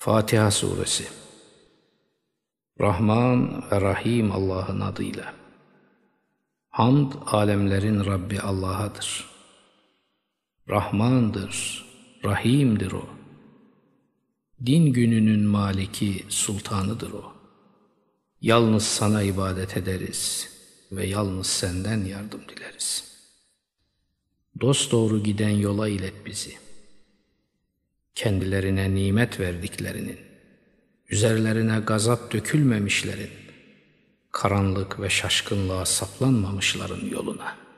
Fatiha Suresi Rahman ve Rahim Allah'ın adıyla Hamd alemlerin Rabbi Allah'adır. Rahmandır, Rahim'dir O. Din gününün maliki, sultanıdır O. Yalnız sana ibadet ederiz ve yalnız senden yardım dileriz. Dost doğru giden yola ilet bizi.'' kendilerine nimet verdiklerinin, üzerlerine gazap dökülmemişlerin, karanlık ve şaşkınlığa saplanmamışların yoluna.''